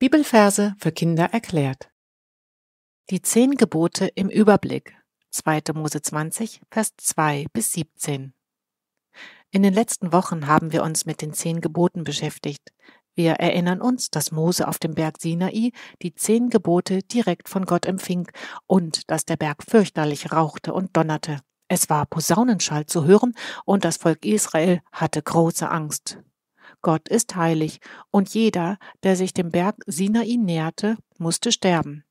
Bibelverse für Kinder erklärt. Die zehn Gebote im Überblick. 2. Mose 20, Vers 2 bis 17. In den letzten Wochen haben wir uns mit den zehn Geboten beschäftigt. Wir erinnern uns, dass Mose auf dem Berg Sinai die zehn Gebote direkt von Gott empfing und dass der Berg fürchterlich rauchte und donnerte. Es war Posaunenschall zu hören und das Volk Israel hatte große Angst. Gott ist heilig, und jeder, der sich dem Berg Sinai näherte, musste sterben.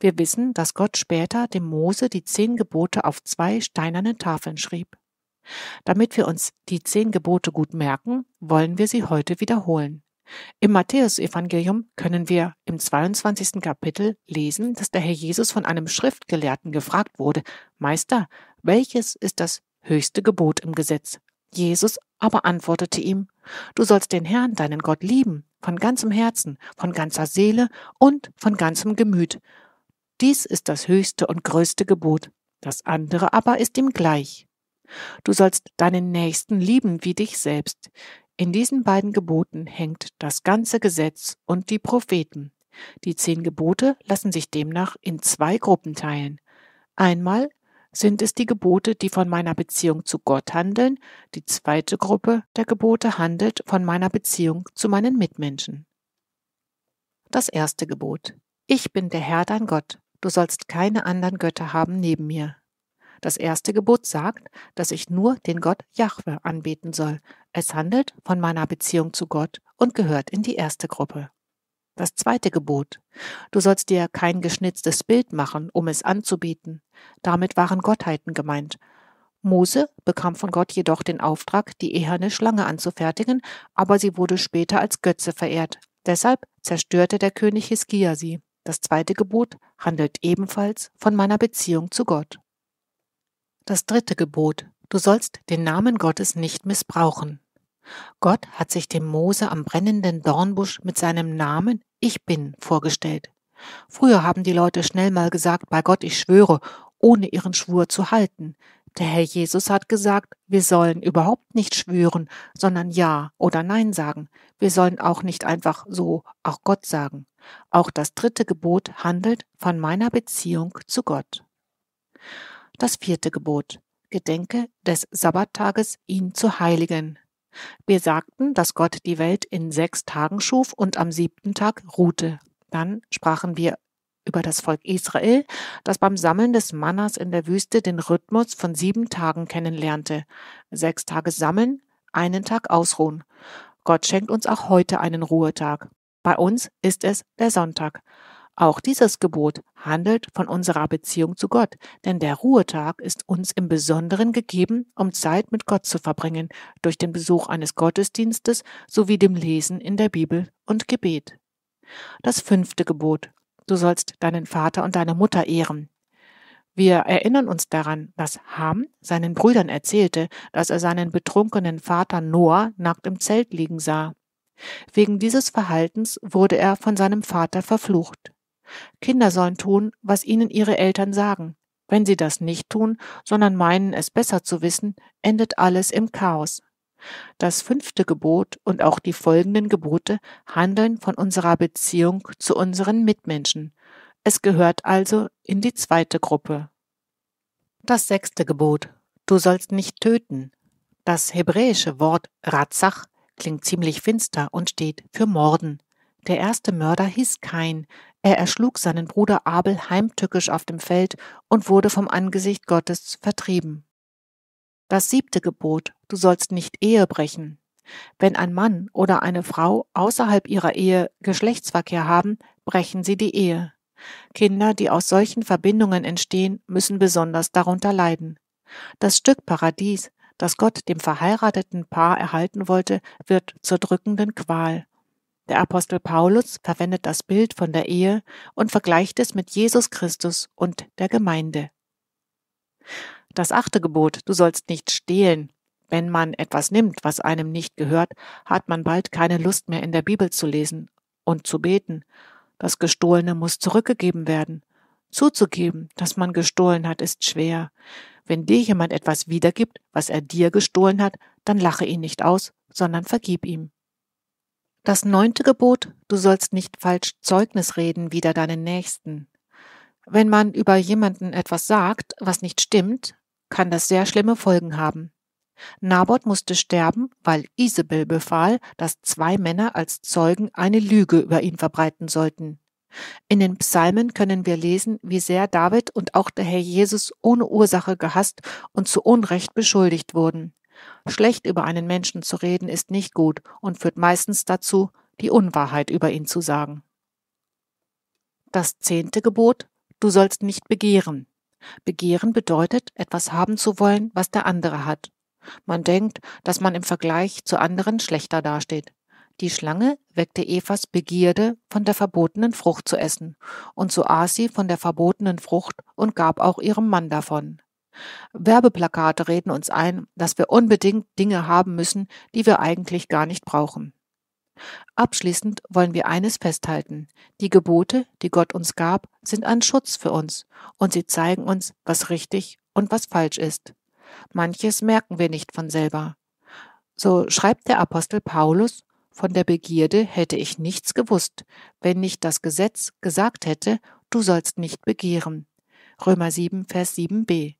Wir wissen, dass Gott später dem Mose die zehn Gebote auf zwei steinernen Tafeln schrieb. Damit wir uns die zehn Gebote gut merken, wollen wir sie heute wiederholen. Im Matthäusevangelium können wir im 22. Kapitel lesen, dass der Herr Jesus von einem Schriftgelehrten gefragt wurde, Meister, welches ist das höchste Gebot im Gesetz? Jesus aber antwortete ihm, Du sollst den Herrn, deinen Gott, lieben, von ganzem Herzen, von ganzer Seele und von ganzem Gemüt. Dies ist das höchste und größte Gebot, das andere aber ist ihm gleich. Du sollst deinen Nächsten lieben wie dich selbst. In diesen beiden Geboten hängt das ganze Gesetz und die Propheten. Die zehn Gebote lassen sich demnach in zwei Gruppen teilen. Einmal sind es die Gebote, die von meiner Beziehung zu Gott handeln, die zweite Gruppe der Gebote handelt von meiner Beziehung zu meinen Mitmenschen. Das erste Gebot. Ich bin der Herr dein Gott, du sollst keine anderen Götter haben neben mir. Das erste Gebot sagt, dass ich nur den Gott Jahwe anbeten soll. Es handelt von meiner Beziehung zu Gott und gehört in die erste Gruppe. Das zweite Gebot. Du sollst dir kein geschnitztes Bild machen, um es anzubieten. Damit waren Gottheiten gemeint. Mose bekam von Gott jedoch den Auftrag, die eherne Schlange anzufertigen, aber sie wurde später als Götze verehrt. Deshalb zerstörte der König Hiskia sie. Das zweite Gebot handelt ebenfalls von meiner Beziehung zu Gott. Das dritte Gebot. Du sollst den Namen Gottes nicht missbrauchen. Gott hat sich dem Mose am brennenden Dornbusch mit seinem Namen Ich bin vorgestellt. Früher haben die Leute schnell mal gesagt, bei Gott ich schwöre, ohne ihren Schwur zu halten. Der Herr Jesus hat gesagt, wir sollen überhaupt nicht schwören, sondern Ja oder Nein sagen. Wir sollen auch nicht einfach so auch Gott sagen. Auch das dritte Gebot handelt von meiner Beziehung zu Gott. Das vierte Gebot. Gedenke des Sabbattages, ihn zu heiligen. Wir sagten, dass Gott die Welt in sechs Tagen schuf und am siebten Tag ruhte. Dann sprachen wir über das Volk Israel, das beim Sammeln des Mannas in der Wüste den Rhythmus von sieben Tagen kennenlernte. Sechs Tage sammeln, einen Tag ausruhen. Gott schenkt uns auch heute einen Ruhetag. Bei uns ist es der Sonntag. Auch dieses Gebot handelt von unserer Beziehung zu Gott, denn der Ruhetag ist uns im Besonderen gegeben, um Zeit mit Gott zu verbringen, durch den Besuch eines Gottesdienstes sowie dem Lesen in der Bibel und Gebet. Das fünfte Gebot Du sollst deinen Vater und deine Mutter ehren. Wir erinnern uns daran, dass Ham seinen Brüdern erzählte, dass er seinen betrunkenen Vater Noah nackt im Zelt liegen sah. Wegen dieses Verhaltens wurde er von seinem Vater verflucht. Kinder sollen tun, was ihnen ihre Eltern sagen. Wenn sie das nicht tun, sondern meinen, es besser zu wissen, endet alles im Chaos. Das fünfte Gebot und auch die folgenden Gebote handeln von unserer Beziehung zu unseren Mitmenschen. Es gehört also in die zweite Gruppe. Das sechste Gebot. Du sollst nicht töten. Das hebräische Wort Ratzach klingt ziemlich finster und steht für Morden. Der erste Mörder hieß Kain, er erschlug seinen Bruder Abel heimtückisch auf dem Feld und wurde vom Angesicht Gottes vertrieben. Das siebte Gebot, du sollst nicht Ehe brechen. Wenn ein Mann oder eine Frau außerhalb ihrer Ehe Geschlechtsverkehr haben, brechen sie die Ehe. Kinder, die aus solchen Verbindungen entstehen, müssen besonders darunter leiden. Das Stück Paradies, das Gott dem verheirateten Paar erhalten wollte, wird zur drückenden Qual. Der Apostel Paulus verwendet das Bild von der Ehe und vergleicht es mit Jesus Christus und der Gemeinde. Das achte Gebot, du sollst nicht stehlen. Wenn man etwas nimmt, was einem nicht gehört, hat man bald keine Lust mehr in der Bibel zu lesen und zu beten. Das Gestohlene muss zurückgegeben werden. Zuzugeben, dass man gestohlen hat, ist schwer. Wenn dir jemand etwas wiedergibt, was er dir gestohlen hat, dann lache ihn nicht aus, sondern vergib ihm. Das neunte Gebot, du sollst nicht falsch Zeugnis reden wider deinen Nächsten. Wenn man über jemanden etwas sagt, was nicht stimmt, kann das sehr schlimme Folgen haben. Naboth musste sterben, weil Isabel befahl, dass zwei Männer als Zeugen eine Lüge über ihn verbreiten sollten. In den Psalmen können wir lesen, wie sehr David und auch der Herr Jesus ohne Ursache gehasst und zu Unrecht beschuldigt wurden. Schlecht über einen Menschen zu reden ist nicht gut und führt meistens dazu, die Unwahrheit über ihn zu sagen. Das zehnte Gebot Du sollst nicht begehren. Begehren bedeutet, etwas haben zu wollen, was der andere hat. Man denkt, dass man im Vergleich zu anderen schlechter dasteht. Die Schlange weckte Evas Begierde, von der verbotenen Frucht zu essen, und so aß sie von der verbotenen Frucht und gab auch ihrem Mann davon. Werbeplakate reden uns ein, dass wir unbedingt Dinge haben müssen, die wir eigentlich gar nicht brauchen. Abschließend wollen wir eines festhalten. Die Gebote, die Gott uns gab, sind ein Schutz für uns und sie zeigen uns, was richtig und was falsch ist. Manches merken wir nicht von selber. So schreibt der Apostel Paulus, von der Begierde hätte ich nichts gewusst, wenn nicht das Gesetz gesagt hätte, du sollst nicht begehren. Römer 7, Vers 7b.